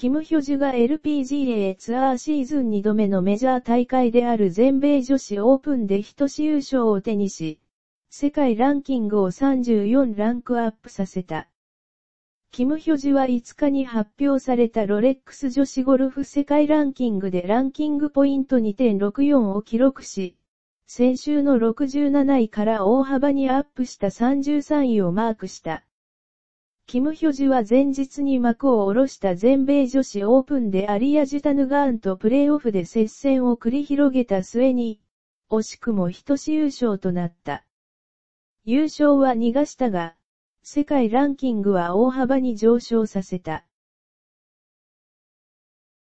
キム・ヒョジュが LPGA ツアーシーズン2度目のメジャー大会である全米女子オープンで一試優勝を手にし、世界ランキングを34ランクアップさせた。キム・ヒョジュは5日に発表されたロレックス女子ゴルフ世界ランキングでランキングポイント2.64を記録し、先週の67位から大幅にアップした33位をマークした。キム・ヒョジは前日に幕を下ろした全米女子オープンでアリア・ジュタヌガーンとプレーオフで接戦を繰り広げた末に、惜しくも一し優勝となった。優勝は逃がしたが、世界ランキングは大幅に上昇させた。